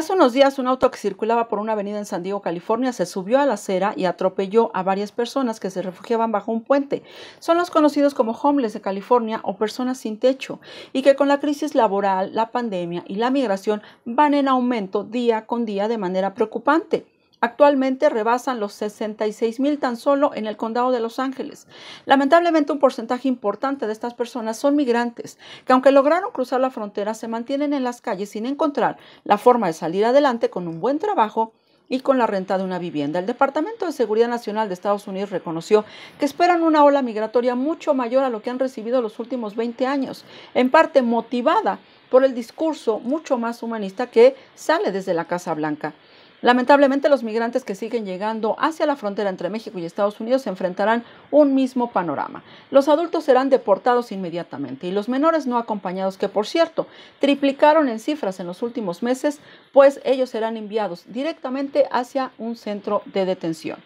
Hace unos días un auto que circulaba por una avenida en San Diego, California, se subió a la acera y atropelló a varias personas que se refugiaban bajo un puente. Son los conocidos como homeless de California o personas sin techo y que con la crisis laboral, la pandemia y la migración van en aumento día con día de manera preocupante. Actualmente rebasan los 66 mil tan solo en el condado de Los Ángeles. Lamentablemente un porcentaje importante de estas personas son migrantes que aunque lograron cruzar la frontera se mantienen en las calles sin encontrar la forma de salir adelante con un buen trabajo y con la renta de una vivienda. El Departamento de Seguridad Nacional de Estados Unidos reconoció que esperan una ola migratoria mucho mayor a lo que han recibido los últimos 20 años, en parte motivada por el discurso mucho más humanista que sale desde la Casa Blanca. Lamentablemente los migrantes que siguen llegando hacia la frontera entre México y Estados Unidos se enfrentarán un mismo panorama. Los adultos serán deportados inmediatamente y los menores no acompañados, que por cierto triplicaron en cifras en los últimos meses, pues ellos serán enviados directamente hacia un centro de detención.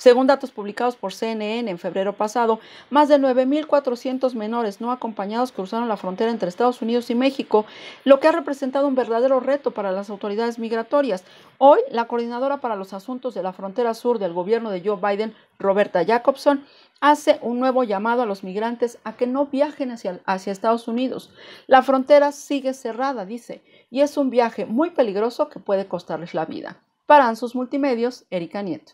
Según datos publicados por CNN en febrero pasado, más de 9.400 menores no acompañados cruzaron la frontera entre Estados Unidos y México, lo que ha representado un verdadero reto para las autoridades migratorias. Hoy, la coordinadora para los asuntos de la frontera sur del gobierno de Joe Biden, Roberta Jacobson, hace un nuevo llamado a los migrantes a que no viajen hacia, hacia, Estados Unidos. La frontera sigue cerrada, dice, y es un viaje muy peligroso que puede costarles la vida. Para Ansus Multimedios, Erika Nieto.